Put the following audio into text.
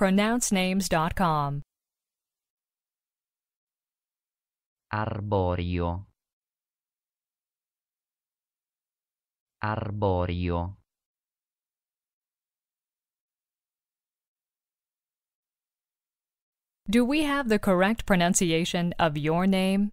pronouncenames.com. Arborio. Arborio. Do we have the correct pronunciation of your name?